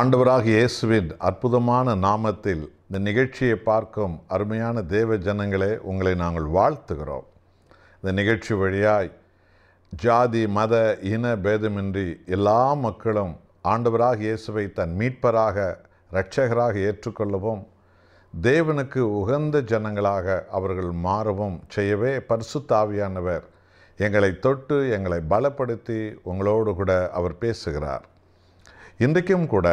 ஆண்டவராக இயேசுவின் அற்புதமான நாமத்தில் இந்த நிகழ்ச்சியை பார்க்கும் அருமையான தேவ ஜனங்களே உங்களை நாங்கள் வாழ்த்துகிறோம் இந்த நிகழ்ச்சி வழியாய் ஜாதி மத இன பேதமின்றி எல்லா மக்களும் ஆண்டவராக இயேசுவை தன் மீட்பராக இரட்சகராக ஏற்றுக்கொள்ளவும் தேவனுக்கு உகந்த ஜனங்களாக அவர்கள் மாறவும் செய்யவே தாவியானவர் எங்களை தொட்டு எங்களை பலப்படுத்தி உங்களோடு கூட அவர் பேசுகிறார் இன்றைக்கும் கூட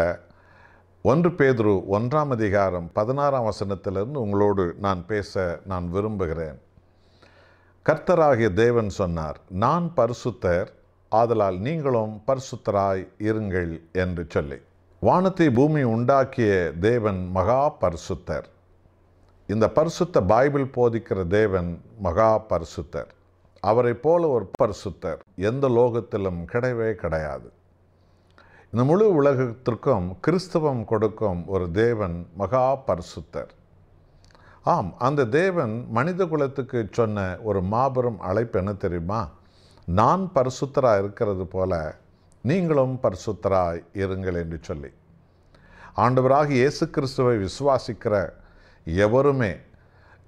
ஒன்று பேதுரு ஒன்றாம் அதிகாரம் பதினாறாம் வசனத்திலிருந்து உங்களோடு நான் பேச நான் விரும்புகிறேன் கர்த்தராகிய தேவன் சொன்னார் நான் பரிசுத்தர் ஆதலால் நீங்களும் பரிசுத்தராய் இருங்கள் என்று சொல்லி வானத்தை பூமி உண்டாக்கிய தேவன் மகா பரிசுத்தர் இந்த பரிசுத்த பைபிள் போதிக்கிற தேவன் மகா பரிசுத்தர் அவரை போல ஒரு பரிசுத்தர் எந்த லோகத்திலும் கிடையவே கிடையாது இந்த முழு உலகத்திற்கும் கிறிஸ்தவம் கொடுக்கும் ஒரு தேவன் மகா பரிசுத்தர் ஆம் அந்த தேவன் மனித குலத்துக்கு சொன்ன ஒரு மாபெரும் அழைப்பு என்ன தெரியுமா நான் பரிசுத்தராக இருக்கிறது போல நீங்களும் பரிசுத்தராய் இருங்கள் என்று சொல்லி ஆண்டவராக இயேசு கிறிஸ்துவை விசுவாசிக்கிற எவருமே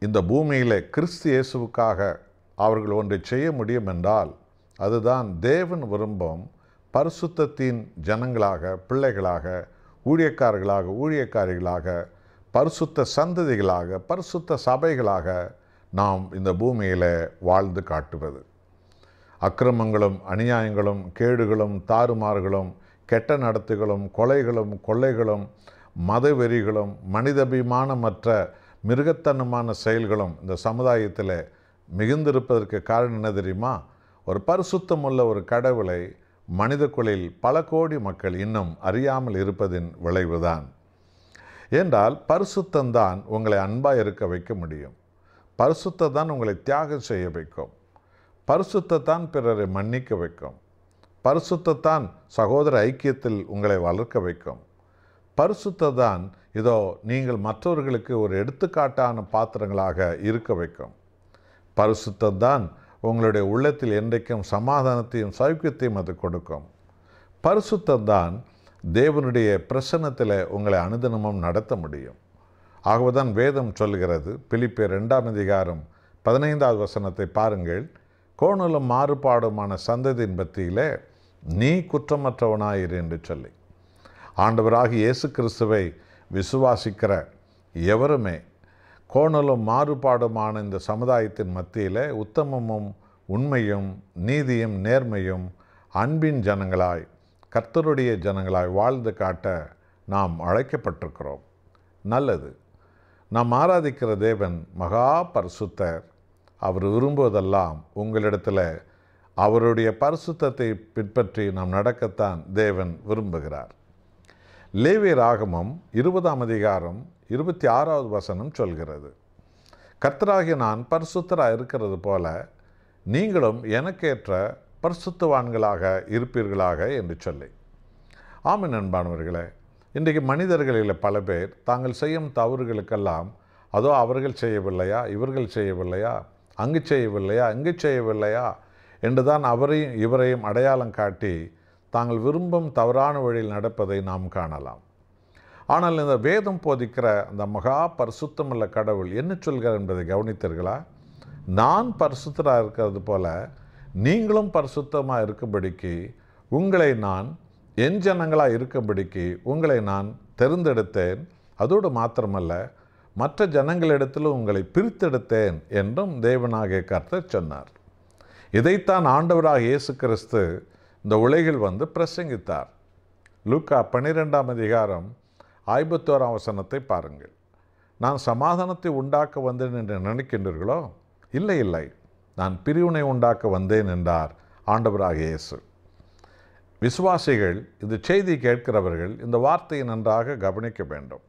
இந்த பூமியில் கிறிஸ்து இயேசுவுக்காக அவர்கள் ஒன்றை செய்ய முடியும் என்றால் அதுதான் தேவன் விரும்பும் பரிசுத்தத்தின் ஜனங்களாக பிள்ளைகளாக ஊழியக்காரர்களாக ஊழியக்காரிகளாக பரிசுத்த சந்ததிகளாக பரிசுத்த சபைகளாக நாம் இந்த பூமியில் வாழ்ந்து காட்டுவது அக்கிரமங்களும் அநியாயங்களும் கேடுகளும் தாறுமாறுகளும் கெட்ட நடத்துகளும் கொலைகளும் கொள்ளைகளும் மதவெறிகளும் மனிதபிமானமற்ற மிருகத்தனமான செயல்களும் இந்த சமுதாயத்தில் மிகுந்திருப்பதற்கு காரணம் என்ன தெரியுமா ஒரு பரிசுத்தமுள்ள ஒரு கடவுளை மனித பல கோடி மக்கள் இன்னும் அறியாமல் இருப்பதின் விளைவுதான் என்றால் பரிசுத்தந்தான் உங்களை அன்பாக இருக்க வைக்க முடியும் தான் உங்களை தியாகம் செய்ய வைக்கும் பரிசுத்தத்தான் பிறரை மன்னிக்க வைக்கும் பரிசுத்தத்தான் சகோதர ஐக்கியத்தில் உங்களை வளர்க்க வைக்கும் பரிசுத்ததான் இதோ நீங்கள் மற்றவர்களுக்கு ஒரு எடுத்துக்காட்டான பாத்திரங்களாக இருக்க வைக்கும் பரிசுத்தான் உங்களுடைய உள்ளத்தில் என்றைக்கும் சமாதானத்தையும் சௌக்கியத்தையும் அது கொடுக்கும் தான் தேவனுடைய பிரசன்னத்தில் உங்களை அனுதினமும் நடத்த முடியும் ஆகவேதான் வேதம் சொல்கிறது பிலிப்பே ரெண்டாம் அதிகாரம் பதினைந்தாவது வசனத்தை பாருங்கள் கோணலும் மாறுபாடுமான சந்ததியின் பத்தியிலே நீ குற்றமற்றவனாயிரு என்று சொல்லி ஆண்டவராகி இயேசு கிறிஸ்துவை விசுவாசிக்கிற எவருமே கோணலும் மாறுபாடுமான இந்த சமுதாயத்தின் மத்தியில் உத்தமமும் உண்மையும் நீதியும் நேர்மையும் அன்பின் ஜனங்களாய் கர்த்தருடைய ஜனங்களாய் வாழ்ந்து காட்ட நாம் அழைக்கப்பட்டிருக்கிறோம் நல்லது நாம் ஆராதிக்கிற தேவன் மகா பரிசுத்தர் அவர் விரும்புவதெல்லாம் உங்களிடத்தில் அவருடைய பரிசுத்தத்தை பின்பற்றி நாம் நடக்கத்தான் தேவன் விரும்புகிறார் லேவி ராகமம் இருபதாம் அதிகாரம் இருபத்தி ஆறாவது வசனம் சொல்கிறது கர்த்தராகிய நான் பரிசுத்தராக இருக்கிறது போல நீங்களும் எனக்கேற்ற பரிசுத்தவான்களாக இருப்பீர்களாக என்று சொல்லி ஆமை அன்பானவர்களே இன்றைக்கு மனிதர்களில் பல பேர் தாங்கள் செய்யும் தவறுகளுக்கெல்லாம் அதோ அவர்கள் செய்யவில்லையா இவர்கள் செய்யவில்லையா அங்கு செய்யவில்லையா இங்கு செய்யவில்லையா என்று தான் அவரையும் இவரையும் அடையாளம் காட்டி தாங்கள் விரும்பும் தவறான வழியில் நடப்பதை நாம் காணலாம் ஆனால் இந்த வேதம் போதிக்கிற அந்த மகா பரிசுத்தமுள்ள கடவுள் என்ன சொல்கிறார் என்பதை கவனித்தீர்களா நான் பரிசுத்தராக இருக்கிறது போல நீங்களும் பரிசுத்தமாக இருக்கும்படிக்கு உங்களை நான் என் ஜனங்களாக இருக்கும்படிக்கு உங்களை நான் தெரிந்தெடுத்தேன் அதோடு மாத்திரமல்ல மற்ற ஜனங்களிடத்திலும் உங்களை பிரித்தெடுத்தேன் என்றும் தேவனாகிய கர்த்தர் சொன்னார் இதைத்தான் ஆண்டவராக இயேசு கிறிஸ்து இந்த உலகில் வந்து பிரசங்கித்தார் லூக்கா பன்னிரெண்டாம் அதிகாரம் ஐம்பத்தோராம் வசனத்தை பாருங்கள் நான் சமாதானத்தை உண்டாக்க வந்தேன் என்று நினைக்கின்றீர்களோ இல்லை இல்லை நான் பிரிவினை உண்டாக்க வந்தேன் என்றார் ஆண்டவராக இயேசு விசுவாசிகள் இந்த செய்தி கேட்கிறவர்கள் இந்த வார்த்தையை நன்றாக கவனிக்க வேண்டும்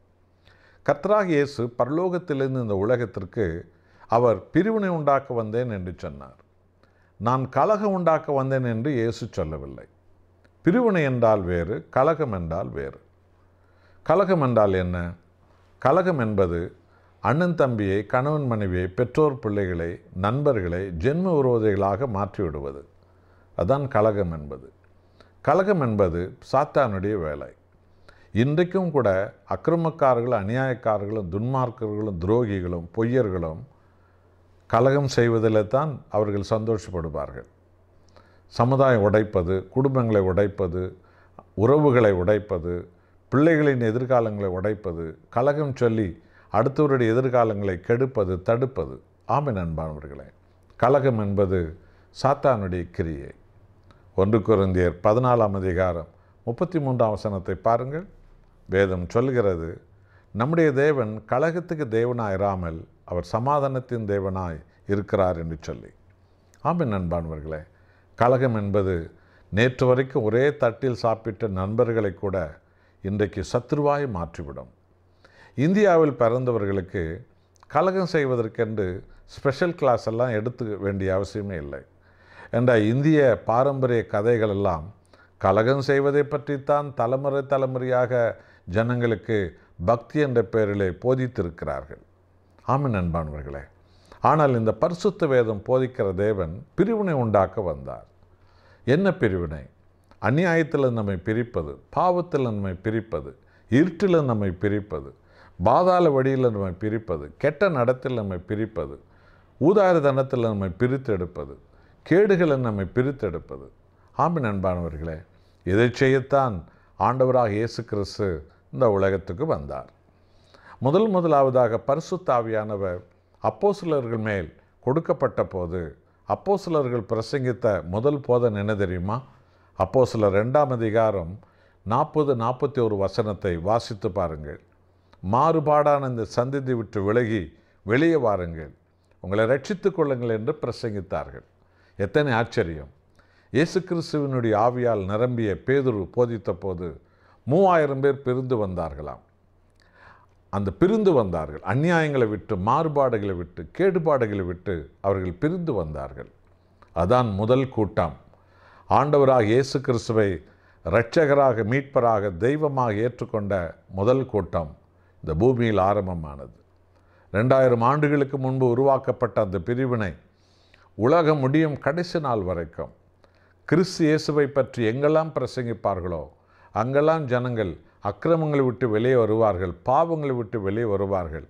கர்த்தராக இயேசு பரலோகத்திலிருந்து இந்த உலகத்திற்கு அவர் பிரிவினை உண்டாக்க வந்தேன் என்று சொன்னார் நான் கலகம் உண்டாக்க வந்தேன் என்று இயேசு சொல்லவில்லை பிரிவினை என்றால் வேறு கலகம் என்றால் வேறு கலகம் என்றால் என்ன கலகம் என்பது அண்ணன் தம்பியை கணவன் மனைவியை பெற்றோர் பிள்ளைகளை நண்பர்களை ஜென்ம விரோதிகளாக மாற்றிவிடுவது அதான் கலகம் என்பது கலகம் என்பது சாத்தானுடைய வேலை இன்றைக்கும் கூட அக்கிரமக்காரர்கள் அநியாயக்காரர்களும் துன்மார்க்கர்களும் துரோகிகளும் பொய்யர்களும் கலகம் செய்வதில் தான் அவர்கள் சந்தோஷப்படுவார்கள் சமுதாயம் உடைப்பது குடும்பங்களை உடைப்பது உறவுகளை உடைப்பது பிள்ளைகளின் எதிர்காலங்களை உடைப்பது கழகம் சொல்லி அடுத்தவருடைய எதிர்காலங்களை கெடுப்பது தடுப்பது ஆமை நண்பானவர்களே கழகம் என்பது சாத்தானுடைய கிரியை ஒன்று குருந்தியர் பதினாலாம் அதிகாரம் முப்பத்தி மூன்றாம் வசனத்தை பாருங்கள் வேதம் சொல்கிறது நம்முடைய தேவன் கழகத்துக்கு தேவனாயிராமல் அவர் சமாதானத்தின் தேவனாய் இருக்கிறார் என்று சொல்லி ஆமின் நண்பானவர்களே கழகம் என்பது நேற்று வரைக்கும் ஒரே தட்டில் சாப்பிட்ட நண்பர்களை கூட இன்றைக்கு சத்ருவாய் மாற்றிவிடும் இந்தியாவில் பிறந்தவர்களுக்கு கலகம் செய்வதற்கென்று ஸ்பெஷல் கிளாஸ் எல்லாம் எடுத்து வேண்டிய அவசியமே இல்லை என்ற இந்திய பாரம்பரிய கதைகள் எல்லாம் கலகம் செய்வதை பற்றித்தான் தலைமுறை தலைமுறையாக ஜனங்களுக்கு பக்தி என்ற பெயரிலே போதித்திருக்கிறார்கள் ஆமி அன்பானவர்களே ஆனால் இந்த பரிசுத்த வேதம் போதிக்கிற தேவன் பிரிவினை உண்டாக்க வந்தார் என்ன பிரிவினை அநியாயத்தில் நம்மை பிரிப்பது பாவத்தில் நம்மை பிரிப்பது இருட்டில் நம்மை பிரிப்பது பாதாள வழியில் நம்மை பிரிப்பது கெட்ட நடத்தில் நம்மை பிரிப்பது ஊதாரதனத்தில் நம்மை பிரித்தெடுப்பது கேடுகளை நம்மை பிரித்தெடுப்பது ஆம்பி அன்பானவர்களே இதை செய்யத்தான் ஆண்டவராக இயேசு கிறிஸ்து இந்த உலகத்துக்கு வந்தார் முதல் முதலாவதாக பரிசுத்தாவியானவர் அப்போ சிலர்கள் மேல் கொடுக்கப்பட்ட போது அப்போ சிலர்கள் பிரசங்கித்த முதல் போதன் என்ன தெரியுமா அப்போ சில ரெண்டாம் அதிகாரம் நாற்பது நாற்பத்தி ஒரு வசனத்தை வாசித்து பாருங்கள் மாறுபாடான இந்த சந்திதி விட்டு விலகி வெளியே வாருங்கள் உங்களை ரட்சித்து கொள்ளுங்கள் என்று பிரசங்கித்தார்கள் எத்தனை ஆச்சரியம் இயேசு கிறிஸ்துவனுடைய ஆவியால் நிரம்பிய பேதுரு போதித்த போது மூவாயிரம் பேர் பிரிந்து வந்தார்களாம் அந்த பிரிந்து வந்தார்கள் அந்நியாயங்களை விட்டு மாறுபாடுகளை விட்டு கேடுபாடுகளை விட்டு அவர்கள் பிரிந்து வந்தார்கள் அதான் முதல் கூட்டம் ஆண்டவராக இயேசு கிறிஸ்துவை இரட்சகராக மீட்பராக தெய்வமாக ஏற்றுக்கொண்ட முதல் கூட்டம் இந்த பூமியில் ஆரம்பமானது ரெண்டாயிரம் ஆண்டுகளுக்கு முன்பு உருவாக்கப்பட்ட அந்த பிரிவினை உலகம் முடியும் கடைசி நாள் வரைக்கும் கிறிஸ்து இயேசுவை பற்றி எங்கெல்லாம் பிரசங்கிப்பார்களோ அங்கெல்லாம் ஜனங்கள் அக்கிரமங்களை விட்டு வெளியே வருவார்கள் பாவங்களை விட்டு வெளியே வருவார்கள்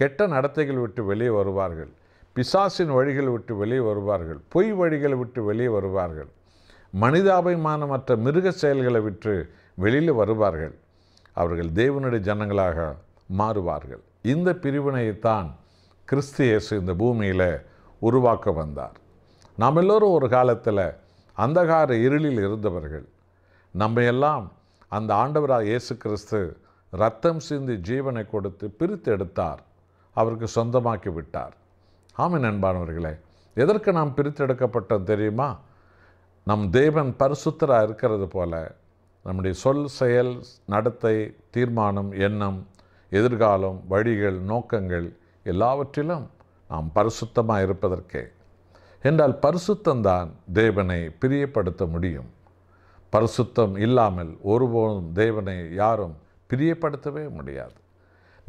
கெட்ட நடத்தைகள் விட்டு வெளியே வருவார்கள் பிசாசின் வழிகளை விட்டு வெளியே வருவார்கள் பொய் வழிகளை விட்டு வெளியே வருவார்கள் மனிதாபிமானமற்ற மிருக செயல்களை விற்று வெளியில் வருவார்கள் அவர்கள் தேவனுடைய ஜனங்களாக மாறுவார்கள் இந்த பிரிவினையைத்தான் கிறிஸ்தியேசு இந்த பூமியில் உருவாக்க வந்தார் நாம் எல்லோரும் ஒரு காலத்தில் அந்தகார இருளில் இருந்தவர்கள் நம்ம எல்லாம் அந்த ஆண்டவராக இயேசு கிறிஸ்து ரத்தம் சிந்தி ஜீவனை கொடுத்து பிரித்து எடுத்தார் அவருக்கு சொந்தமாக்கி விட்டார் ஆமை நண்பானவர்களே எதற்கு நாம் பிரித்தெடுக்கப்பட்டோம் தெரியுமா நம் தேவன் பரிசுத்தராக இருக்கிறது போல நம்முடைய சொல் செயல் நடத்தை தீர்மானம் எண்ணம் எதிர்காலம் வழிகள் நோக்கங்கள் எல்லாவற்றிலும் நாம் பரிசுத்தமாக இருப்பதற்கே என்றால் பரிசுத்தந்தான் தேவனை பிரியப்படுத்த முடியும் பரிசுத்தம் இல்லாமல் ஒருபோதும் தேவனை யாரும் பிரியப்படுத்தவே முடியாது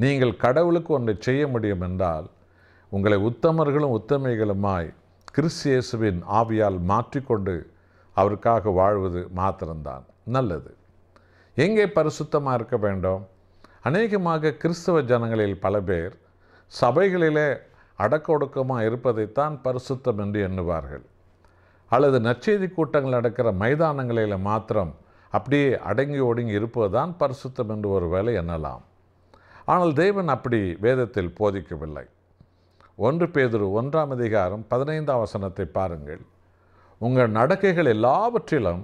நீங்கள் கடவுளுக்கு ஒன்றை செய்ய முடியும் என்றால் உங்களை உத்தமர்களும் உத்தமைகளுமாய் கிறிஸ்தியேசுவின் ஆவியால் மாற்றிக்கொண்டு அவருக்காக வாழ்வது மாத்திரம்தான் நல்லது எங்கே பரிசுத்தமாக இருக்க வேண்டும் அநேகமாக கிறிஸ்தவ ஜனங்களில் பல பேர் சபைகளிலே அடக்க ஒடுக்கமாக இருப்பதைத்தான் பரிசுத்தம் என்று எண்ணுவார்கள் அல்லது நச்செய்தி கூட்டங்கள் நடக்கிற மைதானங்களில் மாத்திரம் அப்படியே அடங்கி ஒடுங்கி இருப்பதுதான் பரிசுத்தம் என்று ஒரு வேலை எண்ணலாம் ஆனால் தேவன் அப்படி வேதத்தில் போதிக்கவில்லை ஒன்று பேதுரு ஒன்றாம் அதிகாரம் பதினைந்தாம் வசனத்தை பாருங்கள் உங்கள் நடக்கைகள் எல்லாவற்றிலும்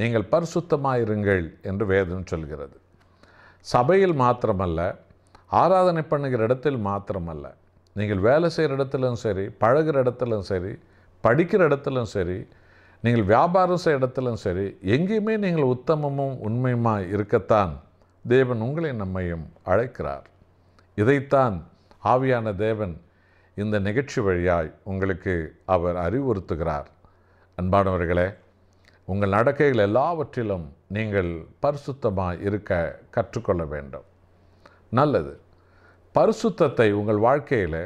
நீங்கள் பரிசுத்தமாயிருங்கள் என்று வேதம் சொல்கிறது சபையில் மாத்திரமல்ல ஆராதனை பண்ணுகிற இடத்தில் மாத்திரமல்ல நீங்கள் வேலை செய்கிற இடத்துலையும் சரி பழகிற இடத்துலையும் சரி படிக்கிற இடத்துலையும் சரி நீங்கள் வியாபாரம் செய்கிற இடத்துலையும் சரி எங்கேயுமே நீங்கள் உத்தமமும் உண்மையுமாய் இருக்கத்தான் தேவன் உங்களை நம்மையும் அழைக்கிறார் இதைத்தான் ஆவியான தேவன் இந்த நிகழ்ச்சி வழியாய் உங்களுக்கு அவர் அறிவுறுத்துகிறார் அன்பானவர்களே உங்கள் நடக்கைகள் எல்லாவற்றிலும் நீங்கள் பரிசுத்தமாக இருக்க கற்றுக்கொள்ள வேண்டும் நல்லது பரிசுத்தத்தை உங்கள் வாழ்க்கையில்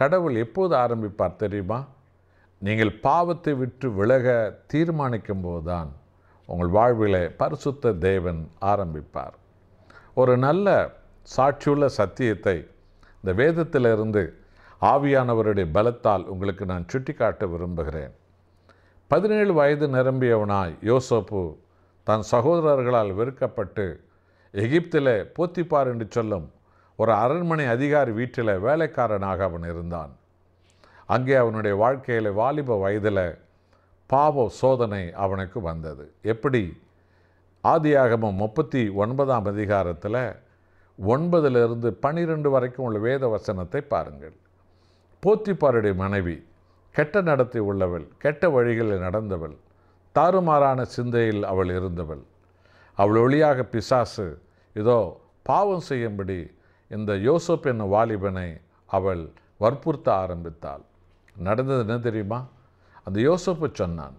கடவுள் எப்போது ஆரம்பிப்பார் தெரியுமா நீங்கள் பாவத்தை விட்டு விலக தீர்மானிக்கும் போதுதான் உங்கள் வாழ்வில் பரிசுத்த தேவன் ஆரம்பிப்பார் ஒரு நல்ல சாட்சியுள்ள சத்தியத்தை இந்த வேதத்திலிருந்து ஆவியானவருடைய பலத்தால் உங்களுக்கு நான் சுட்டிக்காட்ட விரும்புகிறேன் பதினேழு வயது நிரம்பியவனாய் யோசப்பு தன் சகோதரர்களால் வெறுக்கப்பட்டு எகிப்தில் போத்திப்பார் என்று சொல்லும் ஒரு அரண்மனை அதிகாரி வீட்டில் வேலைக்காரனாக அவன் இருந்தான் அங்கே அவனுடைய வாழ்க்கையில் வாலிப வயதில் பாவ சோதனை அவனுக்கு வந்தது எப்படி ஆதியாகமம் முப்பத்தி ஒன்பதாம் அதிகாரத்தில் ஒன்பதிலிருந்து பனிரெண்டு வரைக்கும் உள்ள வேத வசனத்தை பாருங்கள் போத்திப்பாருடைய மனைவி கெட்ட நடத்தை உள்ளவள் கெட்ட வழிகளில் நடந்தவள் தாறுமாறான சிந்தையில் அவள் இருந்தவள் அவள் ஒளியாக பிசாசு இதோ பாவம் செய்யும்படி இந்த யோசப் என்னும் வாலிபனை அவள் வற்புறுத்த ஆரம்பித்தாள் நடந்தது என்ன தெரியுமா அந்த யோசப்பு சொன்னான்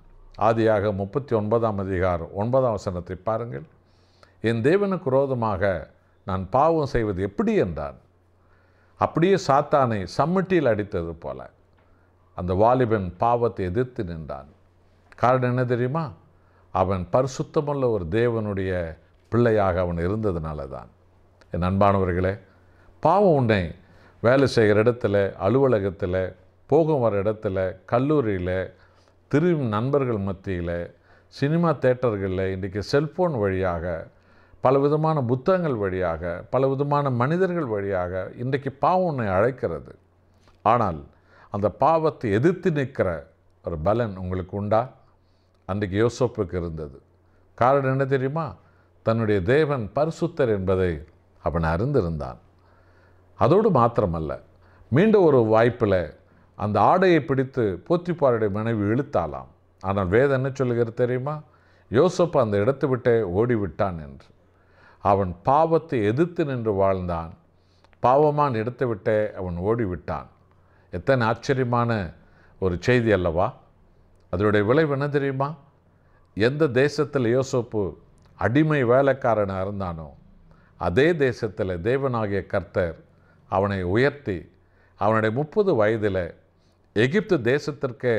ஆதியாக முப்பத்தி ஒன்பதாம் அதிகாரம் ஒன்பதாம் வசனத்தை பாருங்கள் என் தேவனுக்கு குரோதமாக நான் பாவம் செய்வது எப்படி என்றான் அப்படியே சாத்தானை சம்மட்டியில் அடித்தது போல அந்த வாலிபன் பாவத்தை எதிர்த்து நின்றான் காரணம் என்ன தெரியுமா அவன் பரிசுத்தமுள்ள ஒரு தேவனுடைய பிள்ளையாக அவன் இருந்ததுனால தான் என் அன்பானவர்களே பாவம் உன்னை வேலை செய்கிற இடத்துல அலுவலகத்தில் போகும் வர இடத்துல கல்லூரியில் திரும்பும் நண்பர்கள் மத்தியில் சினிமா தேட்டர்களில் இன்றைக்கு செல்ஃபோன் வழியாக பல விதமான புத்தகங்கள் வழியாக பல விதமான மனிதர்கள் வழியாக இன்றைக்கு பாவம் உன்னை அழைக்கிறது ஆனால் அந்த பாவத்தை எதிர்த்து நிற்கிற ஒரு பலன் உங்களுக்கு உண்டா அன்றைக்கு யோசப்புக்கு இருந்தது காரணம் என்ன தெரியுமா தன்னுடைய தேவன் பரிசுத்தர் என்பதை அவன் அறிந்திருந்தான் அதோடு மாத்திரமல்ல மீண்டும் ஒரு வாய்ப்பில் அந்த ஆடையை பிடித்து போத்திப்பாருடைய மனைவி இழுத்தாலாம் ஆனால் வேதம் என்ன சொல்கிறது தெரியுமா யோசப் அந்த இடத்தை விட்டே ஓடிவிட்டான் என்று அவன் பாவத்தை எதிர்த்து நின்று வாழ்ந்தான் பாவமான இடத்தை விட்டே அவன் ஓடிவிட்டான் எத்தனை ஆச்சரியமான ஒரு செய்தி அல்லவா அதனுடைய விளைவு என்ன தெரியுமா எந்த தேசத்தில் யோசோப்பு அடிமை வேலைக்காரனாக இருந்தானோ அதே தேசத்தில் தேவனாகிய கர்த்தர் அவனை உயர்த்தி அவனுடைய முப்பது வயதில் எகிப்து தேசத்திற்கே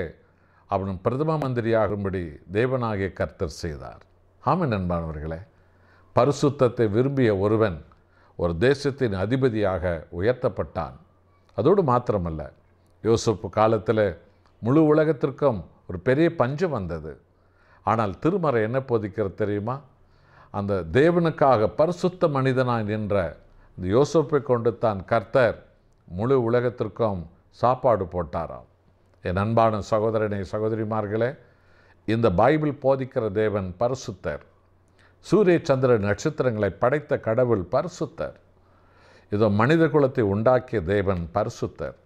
அவனும் பிரதம மந்திரியாகும்படி தேவனாகிய கர்த்தர் செய்தார் ஆமை நண்பானவர்களே பரிசுத்தத்தை விரும்பிய ஒருவன் ஒரு தேசத்தின் அதிபதியாக உயர்த்தப்பட்டான் அதோடு மாத்திரமல்ல யோசப்பு காலத்தில் முழு உலகத்திற்கும் ஒரு பெரிய பஞ்சம் வந்தது ஆனால் திருமறை என்ன போதிக்கிறது தெரியுமா அந்த தேவனுக்காக பரிசுத்த மனிதனாய் நின்ற இந்த யோசப்பை கொண்டு தான் கர்த்தர் முழு உலகத்திற்கும் சாப்பாடு போட்டாராம் என் அன்பான சகோதரனை சகோதரிமார்களே இந்த பைபிள் போதிக்கிற தேவன் பரிசுத்தர் சூரிய சந்திர நட்சத்திரங்களை படைத்த கடவுள் பரிசுத்தர் இதோ மனித குலத்தை உண்டாக்கிய தேவன் பரிசுத்தர்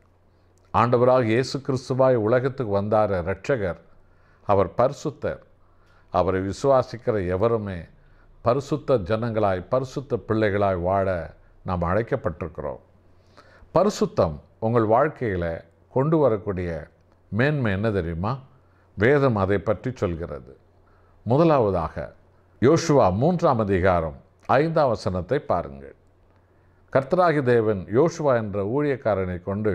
ஆண்டவராக இயேசு கிறிஸ்துவாய் உலகத்துக்கு வந்தார் இரட்சகர் அவர் பரிசுத்தர் அவரை விசுவாசிக்கிற எவருமே பரிசுத்த ஜனங்களாய் பரிசுத்த பிள்ளைகளாய் வாழ நாம் அழைக்கப்பட்டிருக்கிறோம் பரிசுத்தம் உங்கள் வாழ்க்கையில் கொண்டு வரக்கூடிய மேன்மை என்ன தெரியுமா வேதம் அதை பற்றி சொல்கிறது முதலாவதாக யோசுவா மூன்றாம் அதிகாரம் ஐந்தாம் வசனத்தை பாருங்கள் கர்த்தராகி தேவன் யோசுவா என்ற ஊழியக்காரனை கொண்டு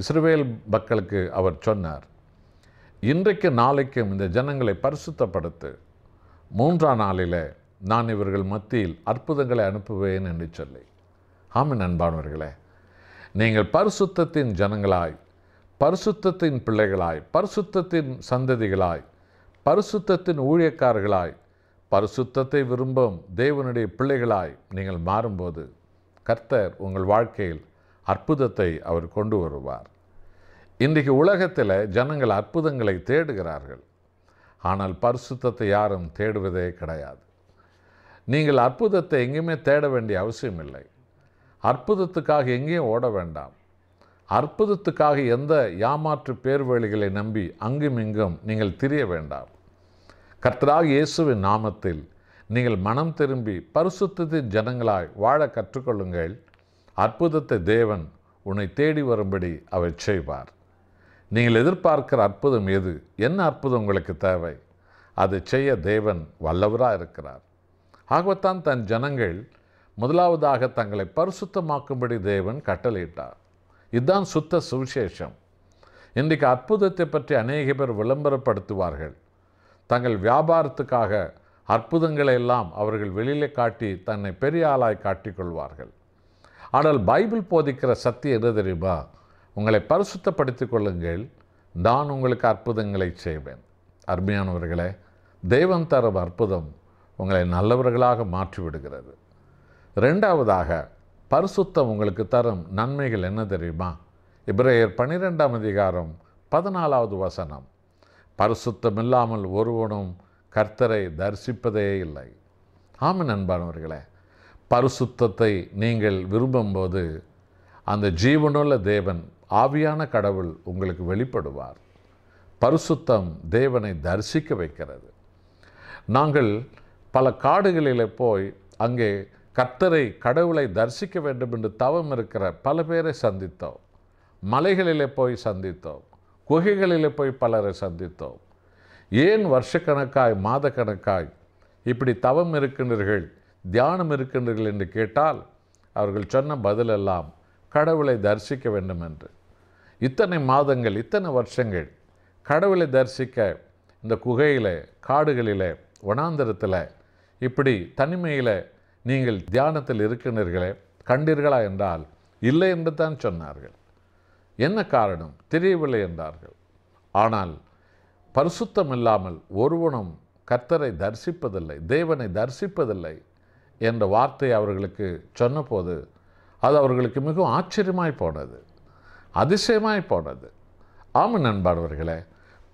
இஸ்ரவேல் மக்களுக்கு அவர் சொன்னார் இன்றைக்கு நாளைக்கும் இந்த ஜனங்களை பரிசுத்தப்படுத்து மூன்றாம் நாளில் நான் இவர்கள் மத்தியில் அற்புதங்களை அனுப்புவேன் என்று சொல்லி ஆமின் அன்பானவர்களே நீங்கள் பரிசுத்தத்தின் ஜனங்களாய் பரிசுத்தத்தின் பிள்ளைகளாய் பரிசுத்தத்தின் சந்ததிகளாய் பரிசுத்தத்தின் ஊழியக்காரர்களாய் பரிசுத்தத்தை விரும்பும் தேவனுடைய பிள்ளைகளாய் நீங்கள் மாறும்போது கர்த்தர் உங்கள் வாழ்க்கையில் அற்புதத்தை அவர் கொண்டு வருவார் இன்றைக்கு உலகத்தில் ஜனங்கள் அற்புதங்களை தேடுகிறார்கள் ஆனால் பரிசுத்தத்தை யாரும் தேடுவதே கிடையாது நீங்கள் அற்புதத்தை எங்கேயுமே தேட வேண்டிய அவசியம் இல்லை அற்புதத்துக்காக எங்கேயும் ஓட வேண்டாம் அற்புதத்துக்காக எந்த யாமாற்று பேர்வழிகளை நம்பி அங்கும் இங்கும் நீங்கள் திரிய வேண்டாம் கர்த்தராக இயேசுவின் நாமத்தில் நீங்கள் மனம் திரும்பி பரிசுத்தத்தின் ஜனங்களாய் வாழ கற்றுக்கொள்ளுங்கள் அற்புதத்தை தேவன் உன்னை தேடி வரும்படி அவர் செய்வார் நீங்கள் எதிர்பார்க்கிற அற்புதம் எது என்ன அற்புதம் உங்களுக்கு தேவை அதை செய்ய தேவன் வல்லவராக இருக்கிறார் ஆகவத்தான் தன் ஜனங்கள் முதலாவதாக தங்களை பரிசுத்தமாக்கும்படி தேவன் கட்டளையிட்டார் இதுதான் சுத்த சுவிசேஷம் இன்றைக்கு அற்புதத்தை பற்றி அநேக பேர் விளம்பரப்படுத்துவார்கள் தங்கள் வியாபாரத்துக்காக அற்புதங்களை எல்லாம் அவர்கள் வெளியிலே காட்டி தன்னை பெரிய ஆளாய் காட்டிக்கொள்வார்கள் ஆனால் பைபிள் போதிக்கிற சத்தியம் எது தெரியுமா உங்களை பரிசுத்தப்படுத்திக் கொள்ளுங்கள் நான் உங்களுக்கு அற்புதங்களை செய்வேன் அருமையானவர்களே தெய்வம் தரும் அற்புதம் உங்களை நல்லவர்களாக மாற்றிவிடுகிறது ரெண்டாவதாக பரிசுத்தம் உங்களுக்கு தரும் நன்மைகள் என்ன தெரியுமா இப்ரேயர் பன்னிரெண்டாம் அதிகாரம் பதினாலாவது வசனம் பரிசுத்தம் இல்லாமல் ஒருவனும் கர்த்தரை தரிசிப்பதே இல்லை ஆமாம் நண்பானவர்களே பரிசுத்தத்தை நீங்கள் விரும்பும்போது அந்த ஜீவனுள்ள தேவன் ஆவியான கடவுள் உங்களுக்கு வெளிப்படுவார் பரிசுத்தம் தேவனை தரிசிக்க வைக்கிறது நாங்கள் பல காடுகளில் போய் அங்கே கர்த்தரை கடவுளை தரிசிக்க வேண்டும் என்று தவம் இருக்கிற பல பேரை சந்தித்தோம் மலைகளிலே போய் சந்தித்தோம் குகைகளிலே போய் பலரை சந்தித்தோம் ஏன் வருஷக்கணக்காய் மாதக்கணக்காய் இப்படி தவம் இருக்கின்றீர்கள் தியானம் இருக்கின்றீர்கள் என்று கேட்டால் அவர்கள் சொன்ன பதிலெல்லாம் கடவுளை தரிசிக்க வேண்டும் என்று இத்தனை மாதங்கள் இத்தனை வருஷங்கள் கடவுளை தரிசிக்க இந்த குகையில் காடுகளில் வனாந்திரத்தில் இப்படி தனிமையில் நீங்கள் தியானத்தில் இருக்கின்றீர்களே கண்டீர்களா என்றால் இல்லை என்று தான் சொன்னார்கள் என்ன காரணம் தெரியவில்லை என்றார்கள் ஆனால் பரிசுத்தம் இல்லாமல் ஒருவனும் கர்த்தரை தரிசிப்பதில்லை தேவனை தரிசிப்பதில்லை என்ற வார்த்தை அவர்களுக்கு சொன்னபோது அது அவர்களுக்கு மிகவும் ஆச்சரியமாய் போனது அதிசயமாய் போனது ஆம நண்பானவர்களே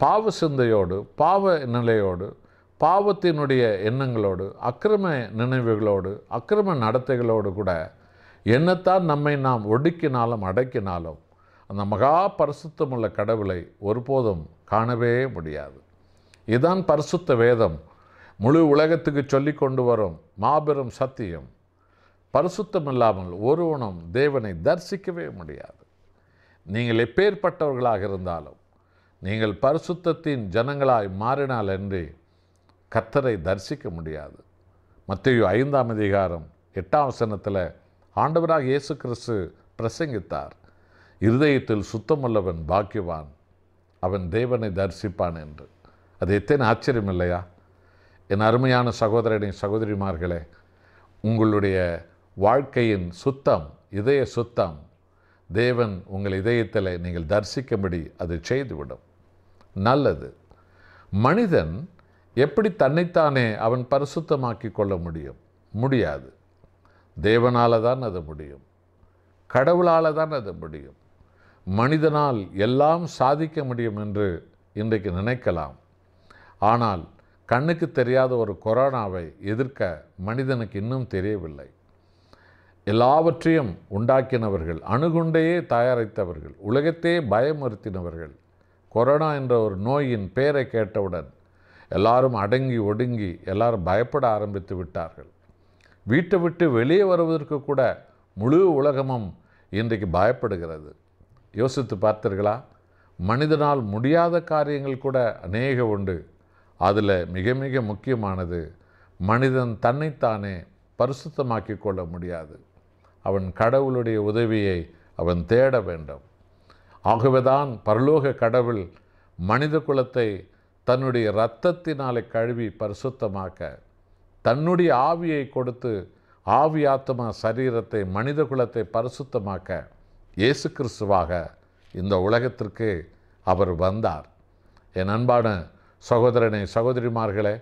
பாவ சிந்தையோடு பாவ நிலையோடு பாவத்தினுடைய எண்ணங்களோடு அக்கிரம நினைவுகளோடு அக்கிரம நடத்தைகளோடு கூட என்னத்தான் நம்மை நாம் ஒடுக்கினாலும் அடக்கினாலும் அந்த மகா பரிசுத்தமுள்ள கடவுளை ஒருபோதும் காணவே முடியாது இதுதான் பரிசுத்த வேதம் முழு உலகத்துக்கு சொல்லி கொண்டு வரும் மாபெரும் சத்தியம் பரிசுத்தம் இல்லாமல் ஒருவனும் தேவனை தரிசிக்கவே முடியாது நீங்கள் எப்பேற்பட்டவர்களாக இருந்தாலும் நீங்கள் பரிசுத்தத்தின் ஜனங்களாய் மாறினால் என்று கத்தரை தரிசிக்க முடியாது மத்திய ஐந்தாம் அதிகாரம் எட்டாம் சனத்தில் ஆண்டவராக இயேசு கிறிஸ்து பிரசங்கித்தார் இருதயத்தில் சுத்தமுள்ளவன் பாக்கியவான் அவன் தேவனை தரிசிப்பான் என்று அது எத்தனை ஆச்சரியம் இல்லையா என் அருமையான சகோதரனை சகோதரிமார்களே உங்களுடைய வாழ்க்கையின் சுத்தம் இதய சுத்தம் தேவன் உங்கள் இதயத்தில் நீங்கள் தரிசிக்கும்படி அது செய்துவிடும் நல்லது மனிதன் எப்படி தன்னைத்தானே அவன் பரிசுத்தமாக்கி கொள்ள முடியும் முடியாது தேவனால் தான் அது முடியும் கடவுளால் தான் அது முடியும் மனிதனால் எல்லாம் சாதிக்க முடியும் என்று இன்றைக்கு நினைக்கலாம் ஆனால் கண்ணுக்கு தெரியாத ஒரு கொரோனாவை எதிர்க்க மனிதனுக்கு இன்னும் தெரியவில்லை எல்லாவற்றையும் உண்டாக்கினவர்கள் அணுகுண்டையே தயாரித்தவர்கள் உலகத்தையே பயமுறுத்தினவர்கள் கொரோனா என்ற ஒரு நோயின் பெயரை கேட்டவுடன் எல்லாரும் அடங்கி ஒடுங்கி எல்லாரும் பயப்பட ஆரம்பித்து விட்டார்கள் வீட்டை விட்டு வெளியே வருவதற்கு கூட முழு உலகமும் இன்றைக்கு பயப்படுகிறது யோசித்து பார்த்தீர்களா மனிதனால் முடியாத காரியங்கள் கூட அநேக உண்டு அதில் மிக மிக முக்கியமானது மனிதன் தன்னைத்தானே பரிசுத்தமாக்கி கொள்ள முடியாது அவன் கடவுளுடைய உதவியை அவன் தேட வேண்டும் ஆகவேதான் பரலோக கடவுள் மனித குலத்தை தன்னுடைய இரத்தத்தினாலே கழுவி பரிசுத்தமாக்க தன்னுடைய ஆவியை கொடுத்து ஆவி ஆத்மா சரீரத்தை மனித குலத்தை பரிசுத்தமாக்க இயேசு கிறிஸ்துவாக இந்த உலகத்திற்கு அவர் வந்தார் என் அன்பான சகோதரனே சகோதரிமார்களே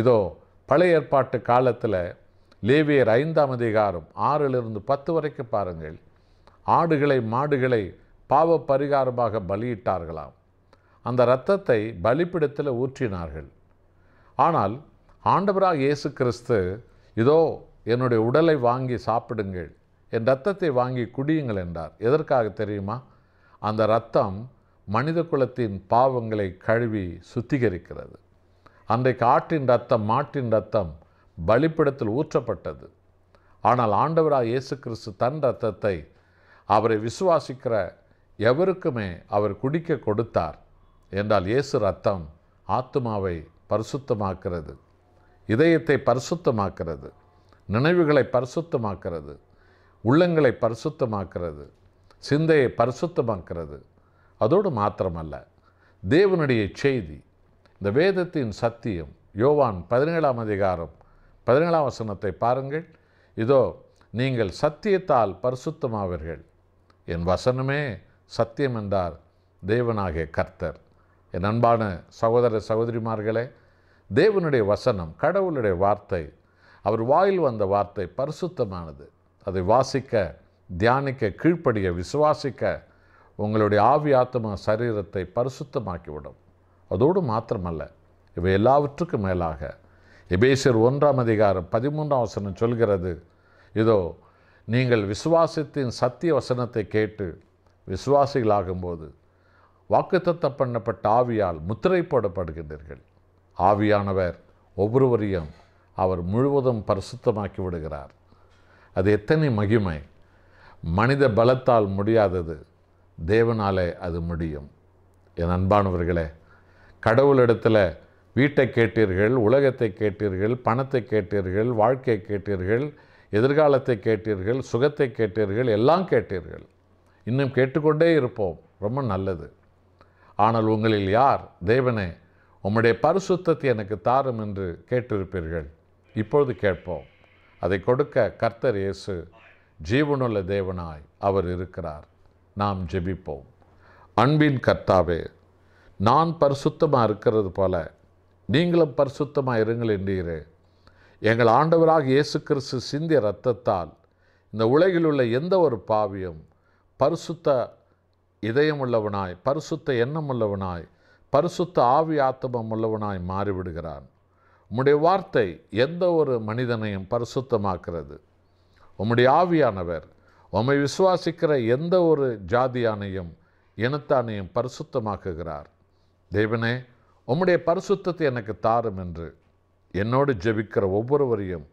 இதோ பழைய ஏற்பாட்டு காலத்தில் லேவியர் ஐந்தாம் அதிகாரம் ஆறிலிருந்து பத்து வரைக்கும் பாருங்கள் ஆடுகளை மாடுகளை பாவ பரிகாரமாக பலியிட்டார்களாம் அந்த இரத்தத்தை பலிப்பிடத்தில் ஊற்றினார்கள் ஆனால் ஆண்டவராக இயேசு கிறிஸ்து இதோ என்னுடைய உடலை வாங்கி சாப்பிடுங்கள் என் ரத்தத்தை வாங்கி குடியுங்கள் என்றார் எதற்காக தெரியுமா அந்த ரத்தம் மனித குலத்தின் பாவங்களை கழுவி சுத்திகரிக்கிறது அன்றைக்கு ஆட்டின் ரத்தம் மாட்டின் ரத்தம் பலிப்பிடத்தில் ஊற்றப்பட்டது ஆனால் ஆண்டவராக இயேசு கிறிஸ்து தன் ரத்தத்தை அவரை விசுவாசிக்கிற எவருக்குமே அவர் குடிக்க கொடுத்தார் என்றால் இயேசு ரத்தம் ஆத்மாவை பரிசுத்தமாக்கிறது இதயத்தை பரிசுத்தமாக்கிறது நினைவுகளை பரிசுத்தமாக்கிறது உள்ளங்களை பரிசுத்தமாக்கிறது சிந்தையை பரிசுத்தமாக்கிறது அதோடு மாத்திரமல்ல தேவனுடைய செய்தி இந்த வேதத்தின் சத்தியம் யோவான் பதினேழாம் அதிகாரம் பதினேழாம் வசனத்தை பாருங்கள் இதோ நீங்கள் சத்தியத்தால் பரிசுத்தமாவீர்கள் என் வசனமே சத்தியம் என்றார் தேவனாகிய கர்த்தர் என் அன்பான சகோதர சகோதரிமார்களே தேவனுடைய வசனம் கடவுளுடைய வார்த்தை அவர் வாயில் வந்த வார்த்தை பரிசுத்தமானது அதை வாசிக்க தியானிக்க கீழ்ப்படிய விசுவாசிக்க உங்களுடைய ஆவி ஆத்மா சரீரத்தை பரிசுத்தமாக்கிவிடும் அதோடு மாத்திரமல்ல இவை எல்லாவற்றுக்கும் மேலாக எபேசியர் ஒன்றாம் அதிகாரம் பதிமூன்றாம் வசனம் சொல்கிறது இதோ நீங்கள் விசுவாசத்தின் சத்திய வசனத்தை கேட்டு விசுவாசிகளாகும்போது வாக்குத்தத்த பண்ணப்பட்ட ஆவியால் முத்திரை போடப்படுகின்றீர்கள் ஆவியானவர் ஒவ்வொருவரையும் அவர் முழுவதும் பரிசுத்தமாக்கி விடுகிறார் அது எத்தனை மகிமை மனித பலத்தால் முடியாதது தேவனாலே அது முடியும் என் அன்பானவர்களே கடவுளிடத்தில் வீட்டை கேட்டீர்கள் உலகத்தை கேட்டீர்கள் பணத்தை கேட்டீர்கள் வாழ்க்கையை கேட்டீர்கள் எதிர்காலத்தை கேட்டீர்கள் சுகத்தை கேட்டீர்கள் எல்லாம் கேட்டீர்கள் இன்னும் கேட்டுக்கொண்டே இருப்போம் ரொம்ப நல்லது ஆனால் உங்களில் யார் தேவனே உம்முடைய பரிசுத்தத்தை எனக்கு தாரும் என்று கேட்டிருப்பீர்கள் இப்பொழுது கேட்போம் அதை கொடுக்க கர்த்தர் இயேசு ஜீவனுள்ள தேவனாய் அவர் இருக்கிறார் நாம் ஜெபிப்போம் அன்பின் கர்த்தாவே நான் பரிசுத்தமாக இருக்கிறது போல நீங்களும் பரிசுத்தமாக இருங்கள் என்றீரே எங்கள் ஆண்டவராக இயேசு கிறிஸ்து சிந்திய இரத்தத்தால் இந்த உலகில் உள்ள எந்த ஒரு பாவியும் பரிசுத்த இதயம் உள்ளவனாய் பரிசுத்த எண்ணம் உள்ளவனாய் பரிசுத்த ஆவி ஆத்தமம் உள்ளவனாய் மாறிவிடுகிறான் உம்முடைய வார்த்தை எந்த ஒரு மனிதனையும் பரிசுத்தமாக்கிறது உம்முடைய ஆவியானவர் உம்மை விசுவாசிக்கிற எந்த ஒரு ஜாதியானையும் இனத்தானையும் பரிசுத்தமாக்குகிறார் தேவனே உம்முடைய பரிசுத்தத்தை எனக்கு தாரும் என்று என்னோடு ஜெபிக்கிற ஒவ்வொருவரையும்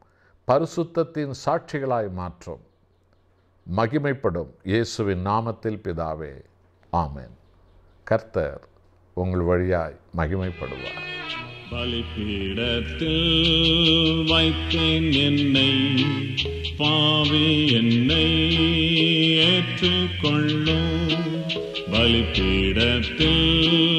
பரிசுத்தத்தின் சாட்சிகளாய் மாற்றும் மகிமைப்படும் இயேசுவின் நாமத்தில் பிதாவே ஆமேன் கர்த்தர் உங்கள் வழியாய் மகிமைப்படுவார் பலிப்பீடத்தில் வைத்தேன் என்னை பாவி என்னை ஏற்றுக்கொள்ளும் பலிப்பீடத்தில்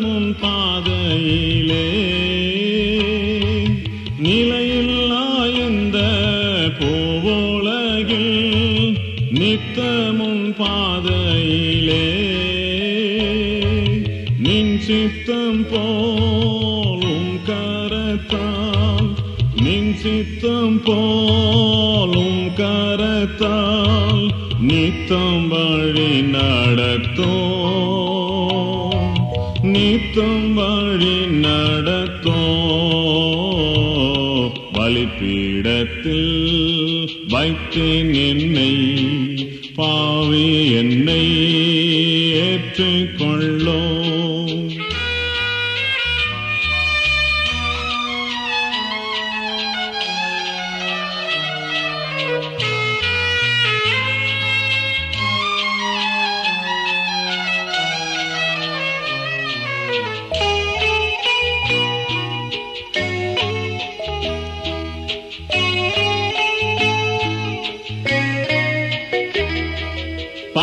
நித்தமும் பாதையிலே நிலையில்லா எந்த போவோலகில் நித்தமும் பாதையிலே நின் சித்தம் போலும் கரத்தால் நின் சித்தம் போலும் கரத்தால் நித்தம் வழி நடத்தும் சித்தம் வழி நடத்தோ பலிப்பீடத்தில் வைத்தேன்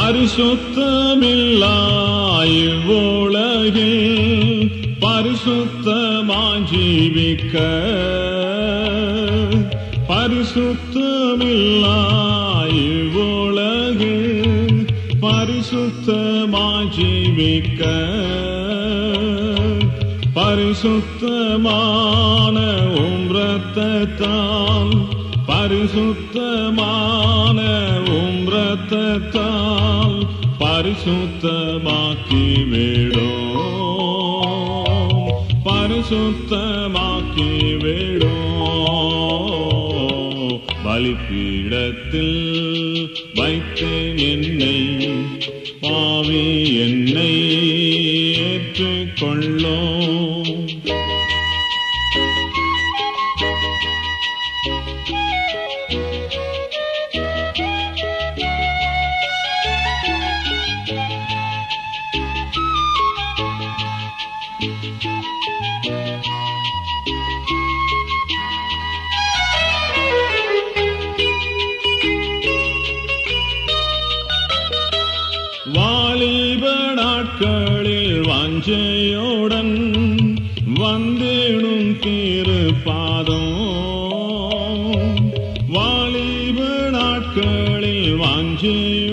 பரிசுத்தமில்லாய் பரிசுத்தமாய் ஜீவிக்க பரிசுத்தமில்லாய் பரிசுத்தமாய் ஜீவிக்க பரிசுத்தமான உம் பரிசுத்தமான பரிசுத்தமாக்கி வேடோ பரிசுத்தமாக்கி வேடோ பலிப்பீடத்தில் வைத்தேன் என்னை பாவி என்னை ஏற்றுக்கொள்ளோ Jai